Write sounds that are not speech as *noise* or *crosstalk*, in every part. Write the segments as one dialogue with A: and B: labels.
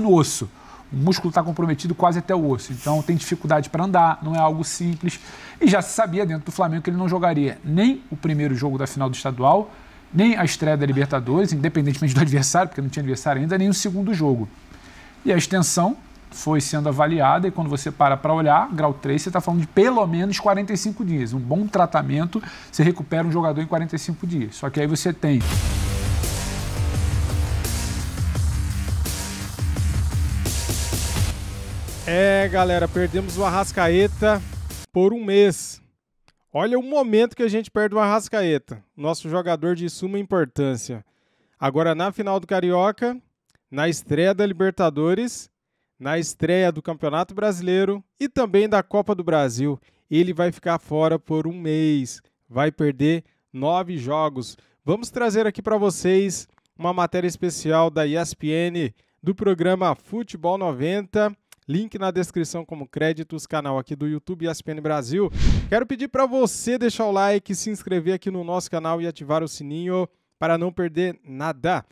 A: no osso. O músculo está comprometido quase até o osso. Então tem dificuldade para andar, não é algo simples. E já se sabia dentro do Flamengo que ele não jogaria nem o primeiro jogo da final do estadual, nem a estreia da Libertadores, independentemente do *laughs* adversário, porque não tinha adversário ainda, nem o segundo jogo. E a extensão foi sendo avaliada e quando você para para olhar, grau 3, você está falando de pelo menos 45 dias. Um bom tratamento, você recupera um jogador em 45 dias. Só que aí
B: você tem É, galera, perdemos o Arrascaeta por um mês. Olha o momento que a gente perde o Arrascaeta, nosso jogador de suma importância. Agora na final do Carioca, na estreia da Libertadores, na estreia do Campeonato Brasileiro e também da Copa do Brasil. Ele vai ficar fora por um mês, vai perder nove jogos. Vamos trazer aqui para vocês uma matéria especial da ESPN do programa Futebol 90 Link na descrição como créditos, canal aqui do YouTube ESPN Brasil. Quero pedir para você deixar o like, se inscrever aqui no nosso canal e ativar o sininho para não perder nada.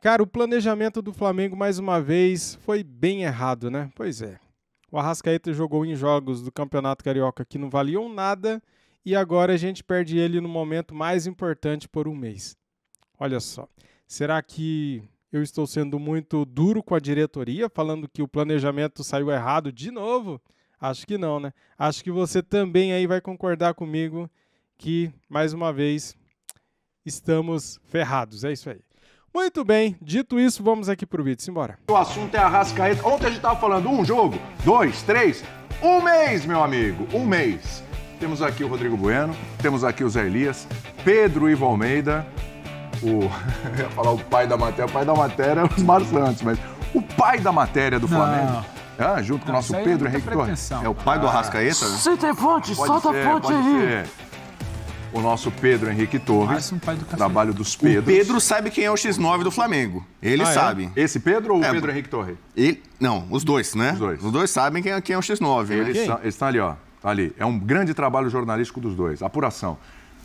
B: Cara, o planejamento do Flamengo mais uma vez foi bem errado, né? Pois é. O Arrascaeta jogou em jogos do Campeonato Carioca que não valiam nada e agora a gente perde ele no momento mais importante por um mês. Olha só. Será que eu estou sendo muito duro com a diretoria, falando que o planejamento saiu errado de novo. Acho que não, né? Acho que você também aí vai concordar comigo que, mais uma vez, estamos ferrados. É isso aí. Muito bem, dito isso, vamos aqui pro vídeo. Simbora.
C: O assunto é a Rascaeta. Ontem a gente tava falando um jogo, dois, três, um mês, meu amigo, um mês. Temos aqui o Rodrigo Bueno, temos aqui o Zé Elias, Pedro Ivo Almeida, o *laughs* ia falar o pai da matéria, o pai da matéria é o Osmar Santos, mas o pai da matéria do Flamengo. Ah, junto não, com o nosso Pedro é Henrique Torres. É o pai do ah, Arrascaeta? Ah, Cita fonte, solta ser, a fonte aí.
D: O nosso Pedro Henrique Torres, um pai do trabalho dos Pedros. O Pedro sabe quem é o X9 do Flamengo. Ele ah, é? sabe. É? Esse Pedro ou o é, Pedro Henrique Torres? Ele, não, os dois, né? Os dois. Os dois sabem quem é, quem é o X9. Né? Eles, né? estão ali, ó. Tá ali. É
C: um grande trabalho jornalístico dos dois. Apuração. 961959108,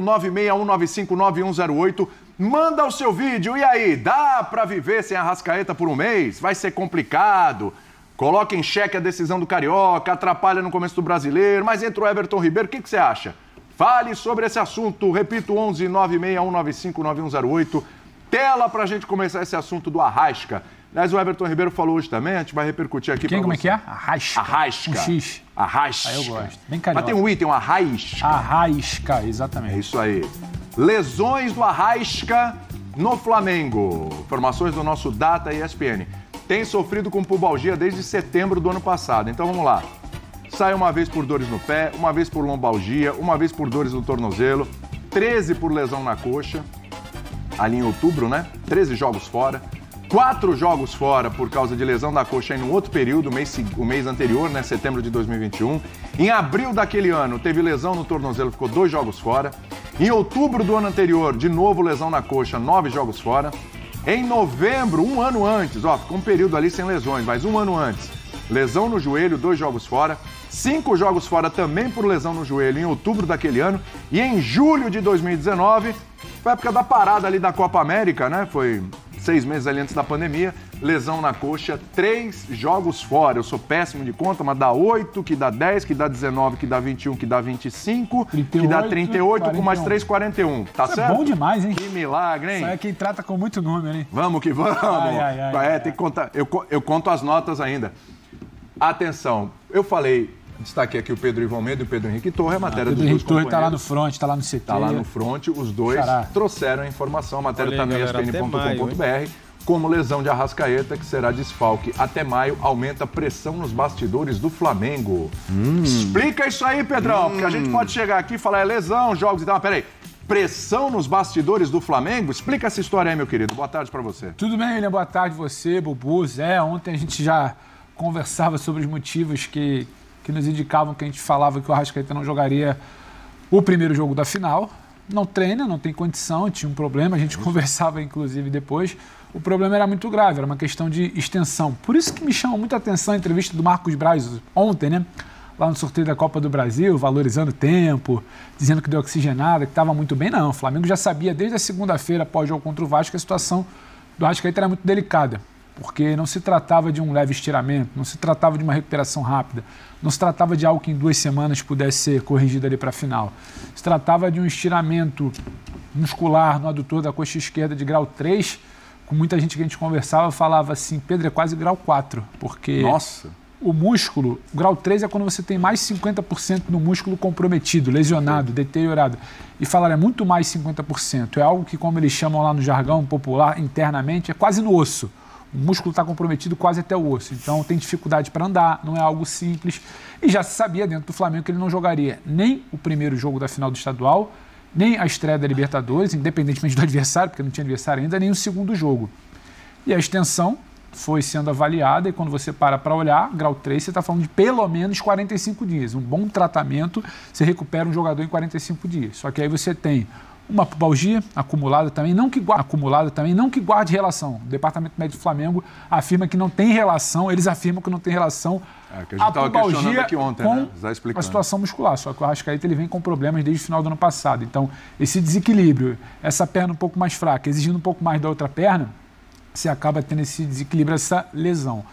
C: 961959108. Manda o seu vídeo. E aí, dá para viver sem a rascaeta por um mês? Vai ser complicado. Coloca em xeque a decisão do Carioca, atrapalha no começo do Brasileiro, mas entra o Everton Ribeiro. O que, que você acha? Fale sobre esse assunto. Repito, 11 961959108. Tela para a gente começar esse assunto do Arrasca. Aliás, o Everton Ribeiro falou hoje também, a gente vai repercutir aqui Quem, como é você. é que é?
A: Arrasca. Arrasca. Um X.
C: Arrasca. Aí ah, eu gosto. Bem carioca. Mas tem um item, um Arrasca, exatamente. É isso aí. Lesões do Arrasca no Flamengo. Informações do nosso Data ESPN. Tem sofrido com pubalgia desde setembro do ano passado. Então vamos lá. Sai uma vez por dores no pé, uma vez por lombalgia, uma vez por dores no tornozelo, 13 por lesão na coxa. Ali em outubro, né? 13 jogos fora quatro jogos fora por causa de lesão da coxa em um outro período, mês, o mês anterior, né, setembro de 2021. Em abril daquele ano, teve lesão no tornozelo, ficou dois jogos fora. Em outubro do ano anterior, de novo lesão na coxa, nove jogos fora. Em novembro, um ano antes, ó, ficou um período ali sem lesões, mas um ano antes, lesão no joelho, dois jogos fora. Cinco jogos fora também por lesão no joelho em outubro daquele ano. E em julho de 2019, foi a época da parada ali da Copa América, né? Foi seis meses ali antes da pandemia, lesão na coxa, três jogos fora. Eu sou péssimo de conta, mas dá oito, que dá dez, que dá dezenove, que dá vinte e um, que dá vinte e cinco, que dá trinta e oito, com mais três quarenta e um. Tá Isso é certo? É bom
A: demais, hein? Que milagre, hein? Isso é quem trata com muito número, hein? Vamos que vamos. Ai, ai, ai,
C: é, tem que contar. Eu, eu conto as notas ainda. Atenção, eu falei Destaquei aqui o Pedro Ivomedo e o Pedro Henrique Torre, a ah, matéria ah, Pedro Henrique Torre está lá
A: no front, está lá no CT. Está lá no front, os dois Xará.
C: trouxeram a informação, a matéria está no espn.com.br. Como lesão de Arrascaeta, que será desfalque até maio, aumenta a pressão nos bastidores do Flamengo. Hum. Explica isso aí, Pedrão, hum. porque a gente hum. pode chegar aqui e falar, é lesão, jogos e tal, mas peraí pressão nos bastidores do Flamengo? Explica essa história aí, meu querido. Boa tarde para você.
A: Tudo bem, William? Boa tarde você, Bubu, Zé. Ontem a gente já conversava sobre os motivos que que nos indicavam que a gente falava que o Arrascaeta não jogaria o primeiro jogo da final. Não treina, não tem condição, tinha um problema, a gente *laughs* conversava inclusive depois. O problema era muito grave, era uma questão de extensão. Por isso que me chamou muita atenção a entrevista do Marcos Braz ontem, né? Lá no sorteio da Copa do Brasil, valorizando o tempo, dizendo que deu oxigenada, que estava muito bem. Não, o Flamengo já sabia desde a segunda-feira após o jogo contra o Vasco que a situação do Arrascaeta era muito delicada porque não se tratava de um leve estiramento, não se tratava de uma recuperação rápida, não se tratava de algo que em duas semanas pudesse ser corrigido ali para a final. Se tratava de um estiramento muscular no adutor da coxa esquerda de grau 3, com muita gente que a gente conversava falava assim, Pedro, é quase grau 4, porque Nossa. o músculo, grau 3 é quando você tem mais 50% do músculo comprometido, lesionado, deteriorado. E falaram, é muito mais 50%, é algo que, como eles chamam lá no jargão popular, internamente, é quase no osso. O músculo está comprometido quase até o osso, então tem dificuldade para andar, não é algo simples. E já se sabia dentro do Flamengo que ele não jogaria nem o primeiro jogo da final do estadual, nem a estreia da Libertadores, independentemente do adversário, porque não tinha adversário ainda, nem o segundo jogo. E a extensão foi sendo avaliada, e quando você para para olhar, grau 3, você está falando de pelo menos 45 dias. Um bom tratamento, você recupera um jogador em 45 dias. Só que aí você tem uma pubalgia acumulada também, não que guarde, acumulada também, não que guarde relação. O Departamento Médico do Flamengo afirma que não tem relação, eles afirmam que não tem relação
D: é, que a, gente a pubalgia aqui ontem,
A: com né? Tá a situação muscular. Só que o Arrascaeta ele vem com problemas desde o final do ano passado. Então, esse desequilíbrio, essa perna um pouco mais fraca, exigindo um pouco mais da outra perna, você acaba tendo esse desequilíbrio, essa lesão.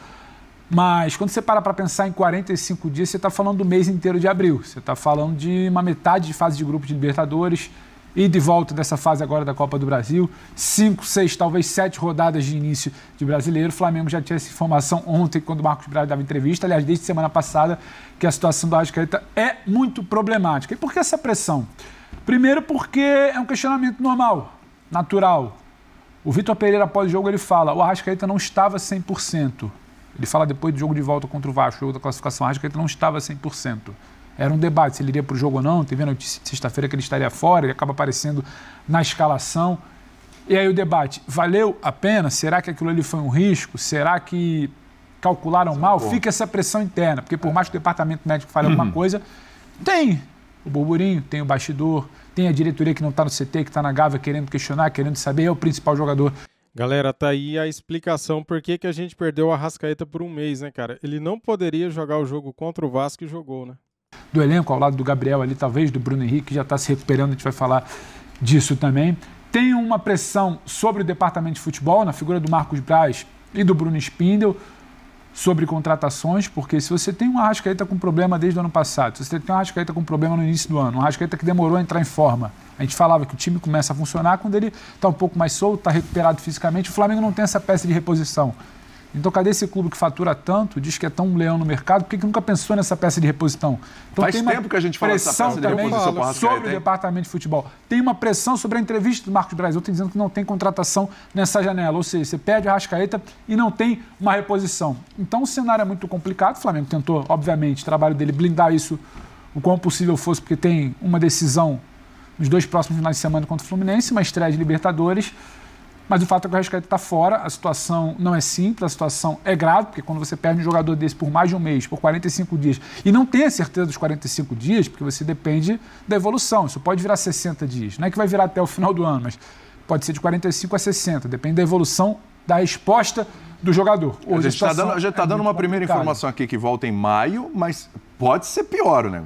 A: Mas quando você para para pensar em 45 dias, você está falando do mês inteiro de abril. Você está falando de uma metade de fase de grupo de Libertadores, e de volta dessa fase agora da Copa do Brasil. Cinco, seis, talvez sete rodadas de início de brasileiro. O Flamengo já tinha essa informação ontem, quando o Marcos Braz dava entrevista, aliás, desde semana passada, que a situação do Arrascaeta é muito problemática. E por que essa pressão? Primeiro, porque é um questionamento normal, natural. O Vitor Pereira, após o jogo, ele fala: o Arrascaeta não estava 100%. Ele fala depois do jogo de volta contra o Vasco, jogo da classificação, o Arrascaeta não estava 100%. Era um debate se ele iria para o jogo ou não. Teve a notícia de sexta-feira que ele estaria fora, ele acaba aparecendo na escalação. E aí o debate, valeu a pena? Será que aquilo ali foi um risco? Será que calcularam mal? Fica essa pressão interna, porque por é. mais que o departamento médico fale alguma uhum. coisa, tem o burburinho, tem o bastidor, tem a diretoria que não está no CT, que está na Gava querendo questionar, querendo saber, é o principal jogador.
B: Galera, tá aí a explicação por que, que a gente perdeu a Rascaeta por um mês, né, cara? Ele não poderia jogar o jogo contra o Vasco e jogou, né?
A: do elenco, ao lado do Gabriel ali, talvez, do Bruno Henrique, que já está se recuperando, a gente vai falar disso também. Tem uma pressão sobre o departamento de futebol, na figura do Marcos Braz e do Bruno Spindel, sobre contratações, porque se você tem um Arrascaeta com problema desde o ano passado, se você tem um Arrascaeta com problema no início do ano, um Arrascaeta que demorou a entrar em forma, a gente falava que o time começa a funcionar quando ele está um pouco mais solto, está recuperado fisicamente, o Flamengo não tem essa peça de reposição. Então, cadê esse clube que fatura tanto, diz que é tão leão no mercado, por que, que nunca pensou nessa peça de reposição? Então, Faz tempo que a gente fala dessa peça de reposição também sobre o departamento de futebol. Tem uma pressão sobre a entrevista do Marcos Braz, Eu estou dizendo que não tem contratação nessa janela, ou seja, você perde a Rascaeta e não tem uma reposição. Então, o cenário é muito complicado. O Flamengo tentou, obviamente, o trabalho dele blindar isso o quão possível fosse, porque tem uma decisão nos dois próximos finais de semana contra o Fluminense, uma estreia de Libertadores. Mas o fato é que o Rascaeta está fora, a situação não é simples, a situação é grave, porque quando você perde um jogador desse por mais de um mês, por 45 dias, e não tem a certeza dos 45 dias, porque você depende da evolução, isso pode virar 60 dias, não é que vai virar até o final do ano, mas pode ser de 45 a 60, depende da evolução da resposta do jogador. Hoje a gente está dando, tá é dando, uma primeira complicado. informação
C: aqui que volta em maio, mas pode ser pior, né?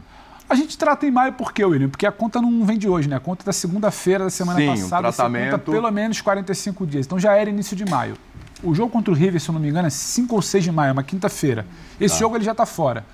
A: A gente trata em maio por quê, William? Porque a conta não vem de hoje, né? A conta é da segunda-feira da semana Sim, passada. Sim, tratamento... Conta pelo menos 45 dias. Então já era início de maio. O jogo contra o River, se eu não me engano, é 5 ou 6 de maio, é uma quinta-feira. Esse tá. jogo ele já está fora.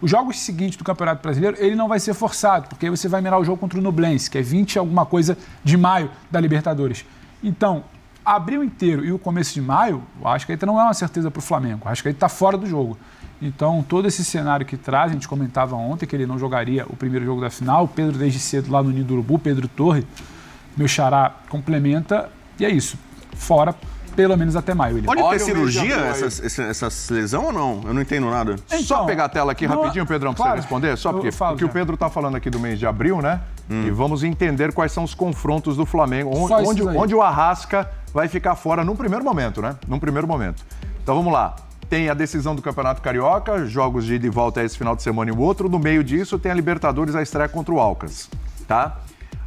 A: Os jogos seguintes do Campeonato Brasileiro, ele não vai ser forçado, porque aí você vai mirar o jogo contra o Nublense, que é 20 alguma coisa de maio da Libertadores. Então, abril inteiro e o começo de maio, acho que ainda não é uma certeza para o Flamengo. Acho que ele está fora do jogo. Então, todo esse cenário que traz, a gente comentava ontem que ele não jogaria o primeiro jogo da final. Pedro, desde cedo, lá no Ninho do Urubu, Pedro Torre, meu xará, complementa. E é isso. Fora, pelo menos até maio. Pode ter cirurgia
D: essa, lesão ou não? Eu não entendo nada. Então, Só pegar a
C: tela aqui no... rapidinho, Pedrão, para claro. você responder. Só porque, falo, porque o Pedro está falando aqui do mês de abril, né? Hum. E vamos entender quais são os confrontos do Flamengo. Onde, onde, onde o Arrasca vai ficar fora num primeiro momento, né? Num primeiro momento. Então vamos lá tem a decisão do Campeonato Carioca, jogos de ida e volta esse final de semana e o outro. No meio disso tem a Libertadores, a estreia contra o Alcas, tá?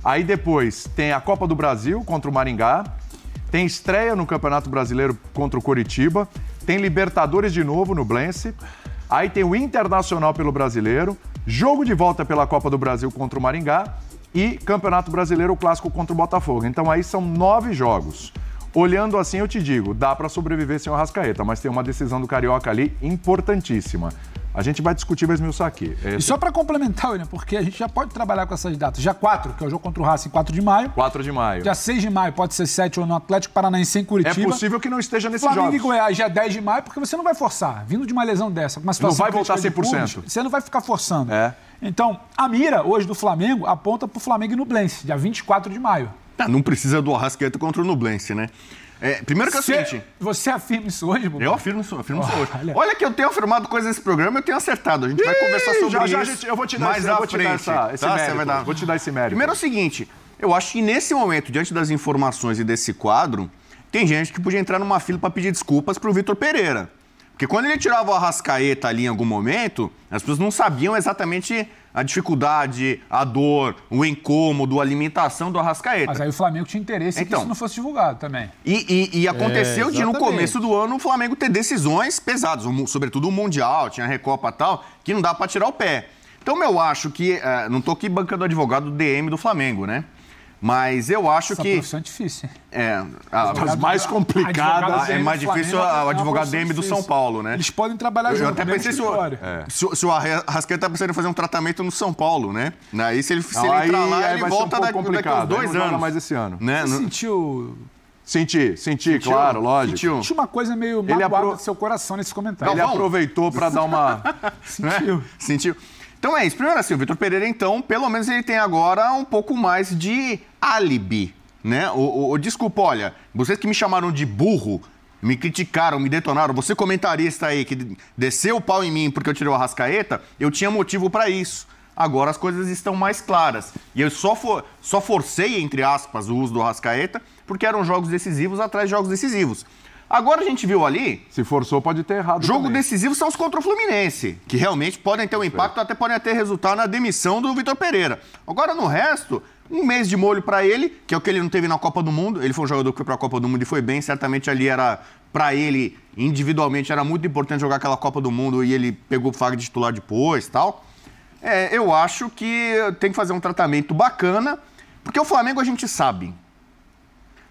C: Aí depois tem a Copa do Brasil contra o Maringá, tem estreia no Campeonato Brasileiro contra o Coritiba, tem Libertadores de novo no Blense, aí tem o Internacional pelo Brasileiro, jogo de volta pela Copa do Brasil contra o Maringá e Campeonato Brasileiro Clássico contra o Botafogo. Então aí são nove jogos. Olhando assim, eu te digo, dá para sobreviver sem o Rascaeta, mas tem uma decisão do Carioca ali importantíssima. A gente vai discutir, vai esmiuçar aqui. É, e
A: só para complementar, William, porque a gente já pode trabalhar com essas datas. Dia 4, que é o jogo contra o Racing, 4 de maio.
C: 4 de maio. Dia
A: 6 de maio, pode ser 7 ou no Atlético Paranaense em Curitiba. É possível que não esteja nesse jogo. Flamengo jogos. e Goiás, dia 10 de maio, porque você não vai forçar. Vindo de uma lesão dessa, uma situação Não vai voltar 100%. Público, você não vai ficar forçando. É. Então, a mira hoje do Flamengo aponta para o Flamengo e Nublense, dia 24 de maio.
D: Tá, não precisa do Arrasqueta contra o Nublense, né? É, primeiro que é o seguinte. Você afirma isso hoje, Bubu? Eu afirmo isso, afirmo isso hoje. Olha que eu tenho afirmado coisas nesse programa, eu tenho acertado. A gente Ih, vai conversar sobre já, isso. Já, gente, eu vou te dar esse, eu vou te dar tá? esse mérito, Vou te dar esse mérito. Primeiro é o seguinte, eu acho que nesse momento, diante das informações e desse quadro, tem gente que podia entrar numa fila para pedir desculpas para o Vitor Pereira. Porque quando ele tirava o Arrascaeta ali em algum momento, as pessoas não sabiam exatamente a dificuldade, a dor, o incômodo, a alimentação do Arrascaeta. Mas aí o Flamengo tinha interesse então, que isso então. não
A: fosse divulgado também.
D: E, e, e é, aconteceu é, de, no começo do ano, o Flamengo ter decisões pesadas, sobretudo o Mundial, tinha a Recopa tal, que não dá para tirar o pé. Então eu acho que, eh, não estou aqui bancando o advogado do DM do Flamengo, né? Mas eu acho Essa que. É uma é difícil. É. A, as mais complicadas. Ah, é mais difícil a o advogado DM do São Paulo, né? Eles podem trabalhar eu, junto. Eu até pensei se o, é. se, se o Arrasqueta tá precisando fazer um tratamento no São Paulo, né? Aí se ele, se não, ele aí, entrar lá, ele volta um daqui, a uns dois anos. mais esse ano. Né? Você
C: sentiu
D: Senti, senti, sentiu, claro, lógico. Sentiu.
A: uma coisa meio magoada
C: apro...
D: do seu coração nesse comentário. Ele aproveitou para dar uma... *laughs* sentiu. Né? Sentiu. Então é isso. Primeiro assim, o Vitor Pereira, então, pelo menos ele tem agora um pouco mais de álibi, né? O desculpa, olha, vocês que me chamaram de burro, me criticaram, me detonaram, você comentarista aí que desceu o pau em mim porque eu tirei o Arrascaeta, eu tinha motivo para isso. Agora as coisas estão mais claras. E eu só, for, só forcei, entre aspas, o uso do Arrascaeta porque eram jogos decisivos atrás de jogos decisivos. Agora a gente viu ali. Se forçou, pode ter errado. Jogo também. decisivo são os contra o Fluminense, que realmente podem ter um impacto, até podem até resultar na demissão do Vitor Pereira. Agora, no resto, um mês de molho para ele, que é o que ele não teve na Copa do Mundo. Ele foi um jogador que foi para a Copa do Mundo e foi bem, certamente ali era para ele individualmente era muito importante jogar aquela Copa do Mundo e ele pegou o Fagner de titular depois, tal. É, eu acho que tem que fazer um tratamento bacana, porque o Flamengo a gente sabe.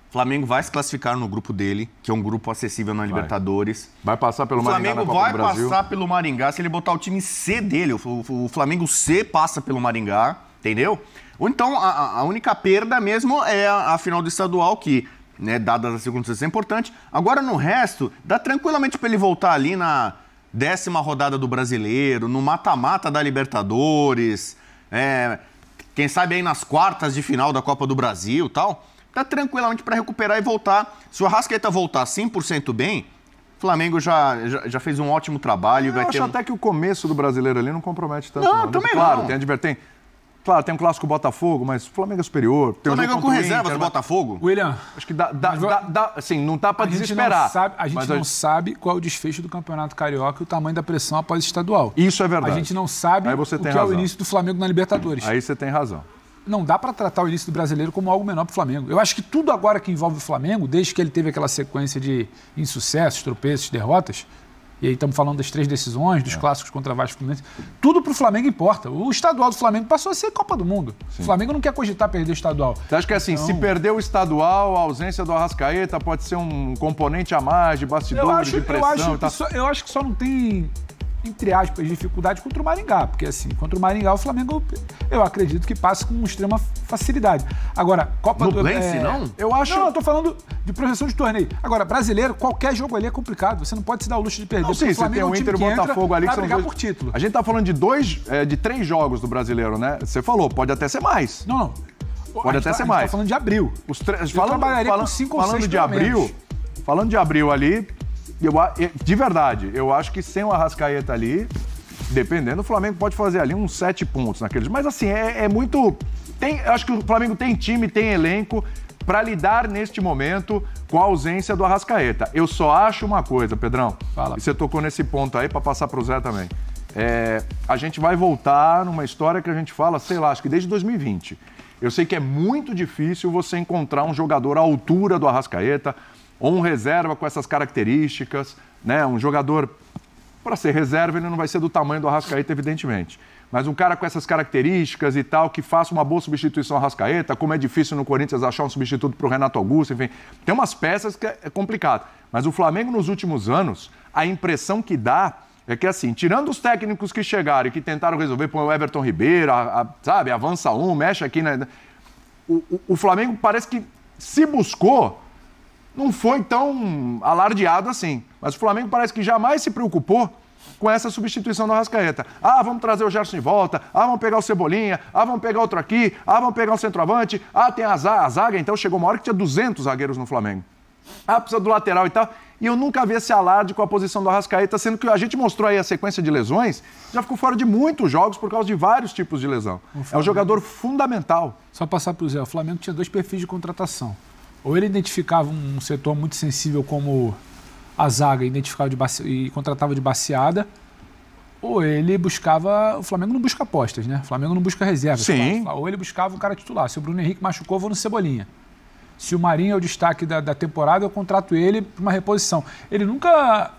D: O Flamengo vai se classificar no grupo dele, que é um grupo acessível na Libertadores. Vai, vai passar pelo Maringá. O Flamengo Maringá vai passar pelo Maringá se ele botar o time C dele. O, o, o Flamengo C passa pelo Maringá, entendeu? Ou então a, a única perda mesmo é a, a final do estadual, que né, dadas as circunstâncias, é importante. Agora, no resto, dá tranquilamente para ele voltar ali na décima rodada do Brasileiro, no mata-mata da Libertadores, é, quem sabe aí nas quartas de final da Copa do Brasil tal. Dá tranquilamente para recuperar e voltar. Se o Arrascaeta voltar 100% bem, Flamengo já, já, já, fez um ótimo trabalho. Eu vai acho ter até que o começo do brasileiro ali não compromete tanto. Não, não. Né? também claro, não. Tem,
C: advertência. Claro, tem um clássico Botafogo, mas Flamengo é superior. Tem Flamengo um com reserva do Botafogo? William. Acho que dá, dá, dá, dá assim, não dá para desesperar. Sabe, a gente não a...
A: sabe qual é o desfecho do Campeonato Carioca e o tamanho da pressão após estadual. Isso é verdade. A gente não sabe o que razão. é o início do Flamengo na Libertadores. Aí você tem razão. Não dá para tratar o início do brasileiro como algo menor para o Flamengo. Eu acho que tudo agora que envolve o Flamengo, desde que ele teve aquela sequência de insucessos, tropeços, derrotas, e aí estamos falando das três decisões, dos é. clássicos contra Vasco Fluminense, tudo para o Flamengo importa. O estadual do Flamengo passou a ser Copa do Mundo. Sim. O Flamengo não quer cogitar perder o estadual. Você acha que é assim, então... se
C: perder o estadual, a ausência do Arrascaeta pode ser um componente a mais de bastidores, acho, de pressão? Eu acho, tá... só, eu
A: acho que só não tem entre aspas, dificuldade contra o Maringá, porque assim, contra o Maringá o Flamengo, eu acredito que passa com extrema facilidade. Agora, Copa no do Nublense, é, não? Eu acho. Não, eu tô falando de projeção de torneio. Agora, brasileiro, qualquer jogo ali é complicado, você não pode se dar o luxo de perder. Não, sim, você tem é um o Inter e Botafogo ali que são dois... por
C: título. A gente tá falando de dois, é, de três jogos do brasileiro, né? Você falou, pode até ser mais. Não, não. Pode até tá, ser tá mais. Tá falando de abril. Os tre... Eu falando, trabalharia falando, com cinco falando ou seis, de abril, falando de abril ali, eu, de verdade, eu acho que sem o Arrascaeta ali, dependendo, o Flamengo pode fazer ali uns sete pontos naqueles. Mas assim, é, é muito. Tem, acho que o Flamengo tem time, tem elenco para lidar neste momento com a ausência do Arrascaeta. Eu só acho uma coisa, Pedrão. Fala. E você tocou nesse ponto aí para passar para o Zé também. É, a gente vai voltar numa história que a gente fala, sei lá, acho que desde 2020. Eu sei que é muito difícil você encontrar um jogador à altura do Arrascaeta, ou um reserva com essas características, né? Um jogador para ser reserva ele não vai ser do tamanho do Arrascaeta, evidentemente. Mas um cara com essas características e tal, que faça uma boa substituição ao Rascaeta, como é difícil no Corinthians achar um substituto para o Renato Augusto, enfim. Tem umas peças que é, é complicado. Mas o Flamengo, nos últimos anos, a impressão que dá é que, assim, tirando os técnicos que chegaram e que tentaram resolver, põe o Everton Ribeiro, a, a, sabe, avança um, mexe aqui, né? O, o, o Flamengo parece que se buscou não foi tão alardeado assim. Mas o Flamengo parece que jamais se preocupou com essa substituição do Arrascaeta. Ah, vamos trazer o Gerson de volta, ah, vamos pegar o Cebolinha, ah, vamos pegar outro aqui, ah, vamos pegar o centroavante, ah, tem a zaga, a zaga então chegou uma hora que tinha 200 zagueiros no Flamengo. Ah, precisa do lateral e tal. E eu nunca vi esse alarde com a posição do Arrascaeta, sendo que a gente mostrou aí a sequência de lesões, já ficou fora de muitos jogos por causa de
A: vários tipos de lesão. É um jogador fundamental. Só passar para o Zé, o Flamengo tinha dois perfis de contratação. Ou ele identificava um setor muito sensível como a zaga identificava de base... e contratava de baseada, ou ele buscava. O Flamengo não busca apostas, né? O Flamengo não busca reservas. Sim. Ou ele buscava um cara titular. Se o Bruno Henrique machucou, vou no Cebolinha. Se o Marinho é o destaque da, da temporada, eu contrato ele para uma reposição. Ele nunca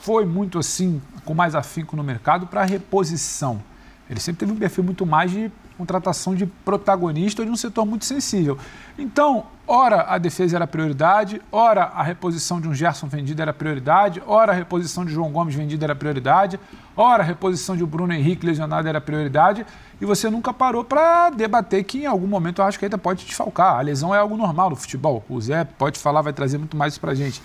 A: foi muito assim, com mais afinco no mercado, para reposição. Ele sempre teve um perfil muito mais de contratação de protagonista de um setor muito sensível. Então, ora a defesa era prioridade, ora a reposição de um Gerson vendido era prioridade, ora a reposição de João Gomes vendido era prioridade, ora a reposição de Bruno Henrique lesionado era prioridade, e você nunca parou para debater que em algum momento eu acho que ainda pode falcar. A lesão é algo normal no futebol. O Zé pode falar, vai trazer muito mais isso para a gente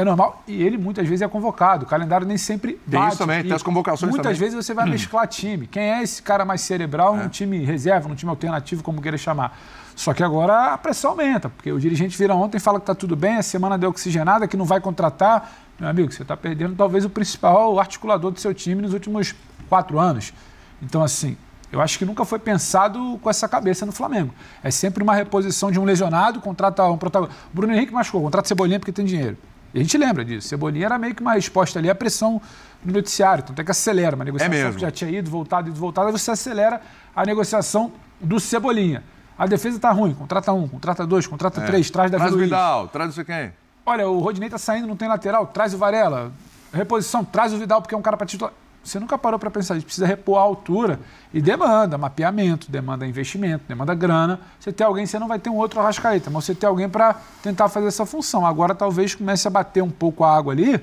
A: é normal e ele muitas vezes é convocado. O calendário nem sempre bate. Tem isso também, tem as convocações Muitas também. vezes você vai hum. mesclar time. Quem é esse cara mais cerebral é. num time reserva, num time alternativo, como queira chamar? Só que agora a pressão aumenta, porque o dirigente vira ontem e fala que está tudo bem, a semana deu oxigenada, que não vai contratar. Meu amigo, você está perdendo talvez o principal articulador do seu time nos últimos quatro anos. Então, assim, eu acho que nunca foi pensado com essa cabeça no Flamengo. É sempre uma reposição de um lesionado, contrata um protagonista. Bruno Henrique machucou, contrata Cebolinha porque tem dinheiro a gente lembra disso. Cebolinha era meio que uma resposta ali à pressão do noticiário. Então tem é que acelera uma negociação é mesmo. já tinha ido, voltado, ido, voltado. Aí você acelera a negociação do Cebolinha. A defesa está ruim. Contrata um, contrata dois, contrata é. três, traz Davi Traz o Vidal,
C: traz não sei quem.
A: Olha, o Rodinei está saindo, não tem lateral, traz o Varela. Reposição, traz o Vidal, porque é um cara para titular. Você nunca parou para pensar, a gente precisa repor a altura e demanda mapeamento, demanda investimento, demanda grana. Você tem alguém, você não vai ter um outro arrascaeta, mas você tem alguém para tentar fazer essa função. Agora talvez comece a bater um pouco a água ali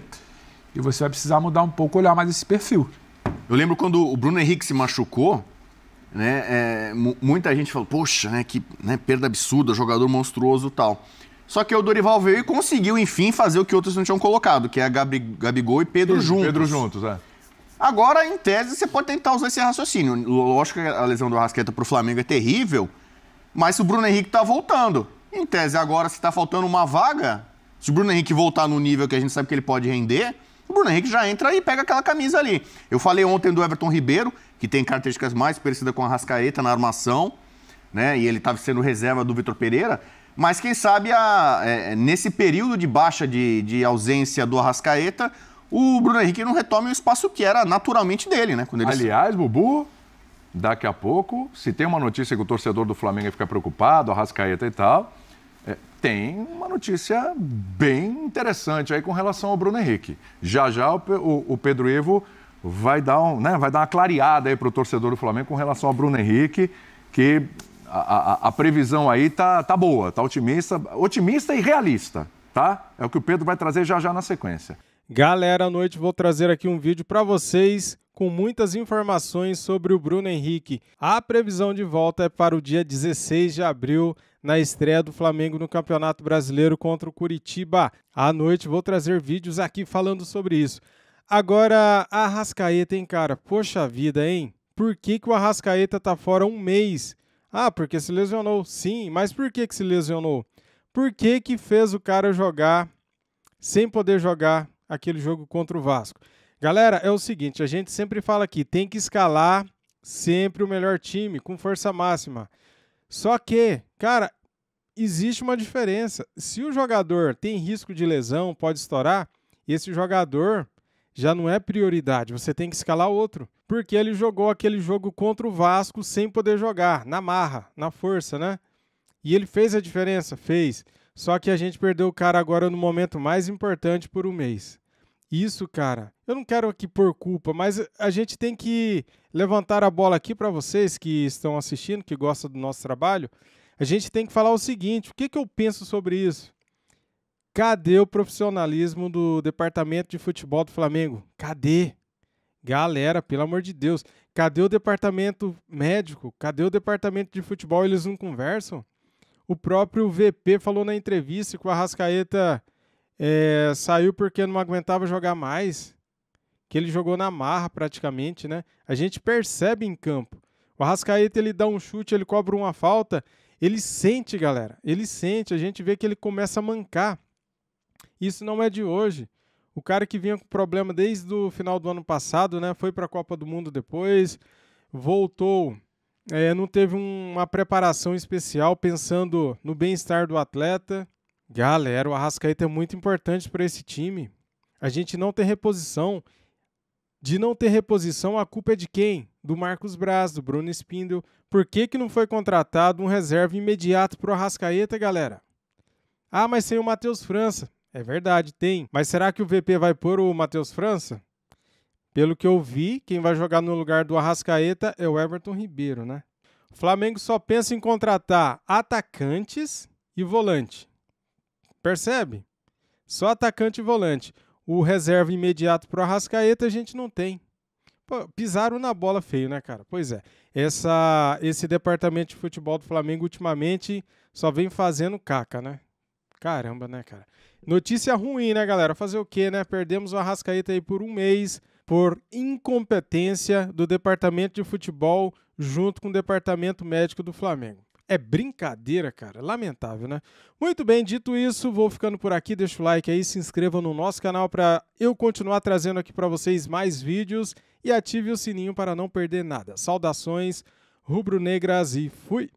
D: e você vai precisar
A: mudar um pouco, olhar mais esse perfil.
D: Eu lembro quando o Bruno Henrique se machucou, né? É, muita gente falou, poxa, né, que né, perda absurda, jogador monstruoso tal. Só que o Dorival veio e conseguiu, enfim, fazer o que outros não tinham colocado, que é a Gabi, Gabigol e Pedro juntos. Pedro juntos, é. Agora, em tese, você pode tentar usar esse raciocínio. Lógico que a lesão do Arrasqueta para o Flamengo é terrível, mas se o Bruno Henrique está voltando, em tese, agora, se está faltando uma vaga, se o Bruno Henrique voltar no nível que a gente sabe que ele pode render, o Bruno Henrique já entra e pega aquela camisa ali. Eu falei ontem do Everton Ribeiro, que tem características mais parecidas com a Arrascaeta na armação, né? E ele estava sendo reserva do Vitor Pereira. Mas quem sabe a, é, nesse período de baixa de, de ausência do Arrascaeta, o Bruno Henrique não retome o espaço que era naturalmente dele, né? Quando ele... Aliás, Bubu,
C: daqui a pouco, se tem uma notícia que o torcedor do Flamengo fica preocupado, a Rascaeta e tal, é, tem uma notícia bem interessante aí com relação ao Bruno Henrique. Já já o, o, o Pedro Ivo vai dar, um, né, vai dar uma clareada aí para o torcedor do Flamengo com relação ao Bruno Henrique, que a, a, a, previsão aí tá, tá boa, tá
B: otimista, otimista e realista, tá? É o que o Pedro vai trazer já já na sequência. Galera, à noite vou trazer aqui um vídeo para vocês com muitas informações sobre o Bruno Henrique. A previsão de volta é para o dia 16 de abril, na estreia do Flamengo no Campeonato Brasileiro contra o Curitiba. À noite vou trazer vídeos aqui falando sobre isso. Agora, a Arrascaeta, hein, cara? Poxa vida, hein? Por que, que o Arrascaeta tá fora um mês? Ah, porque se lesionou. Sim, mas por que, que se lesionou? Por que, que fez o cara jogar sem poder jogar aquele jogo contra o Vasco. Galera, é o seguinte, a gente sempre fala aqui, tem que escalar sempre o melhor time, com força máxima. Só que, cara, existe uma diferença. Se o jogador tem risco de lesão, pode estourar, esse jogador já não é prioridade, você tem que escalar outro. Porque ele jogou aquele jogo contra o Vasco sem poder jogar, na marra, na força, né? E ele fez a diferença, fez. Só que a gente perdeu o cara agora no momento mais importante por um mês. Isso, cara, eu não quero aqui por culpa, mas a gente tem que levantar a bola aqui para vocês que estão assistindo, que gostam do nosso trabalho. A gente tem que falar o seguinte: o que, que eu penso sobre isso? Cadê o profissionalismo do departamento de futebol do Flamengo? Cadê? Galera, pelo amor de Deus, cadê o departamento médico? Cadê o departamento de futebol? Eles não conversam? O próprio VP falou na entrevista que o Arrascaeta é, saiu porque não aguentava jogar mais, que ele jogou na marra praticamente, né? A gente percebe em campo. O Arrascaeta ele dá um chute, ele cobra uma falta, ele sente, galera, ele sente. A gente vê que ele começa a mancar. Isso não é de hoje. O cara que vinha com problema desde o final do ano passado, né? Foi para a Copa do Mundo depois, voltou é, não teve uma preparação especial pensando no bem-estar do atleta. Galera, o Arrascaeta é muito importante para esse time. A gente não tem reposição. De não ter reposição, a culpa é de quem? Do Marcos Braz, do Bruno Spindel. Por que, que não foi contratado um reserva imediato para o Arrascaeta, galera? Ah, mas sem o Matheus França. É verdade, tem. Mas será que o VP vai pôr o Matheus França? Pelo que eu vi, quem vai jogar no lugar do Arrascaeta é o Everton Ribeiro, né? O Flamengo só pensa em contratar atacantes e volante. Percebe? Só atacante e volante. O reserva imediato para o Arrascaeta a gente não tem. Pô, pisaram na bola feio, né, cara? Pois é. Essa, esse departamento de futebol do Flamengo ultimamente só vem fazendo caca, né? Caramba, né, cara? Notícia ruim, né, galera? Fazer o quê, né? Perdemos o Arrascaeta aí por um mês por incompetência do departamento de futebol junto com o departamento médico do Flamengo. É brincadeira, cara. Lamentável, né? Muito bem, dito isso, vou ficando por aqui. Deixa o like aí, se inscreva no nosso canal para eu continuar trazendo aqui para vocês mais vídeos e ative o sininho para não perder nada. Saudações rubro-negras e fui!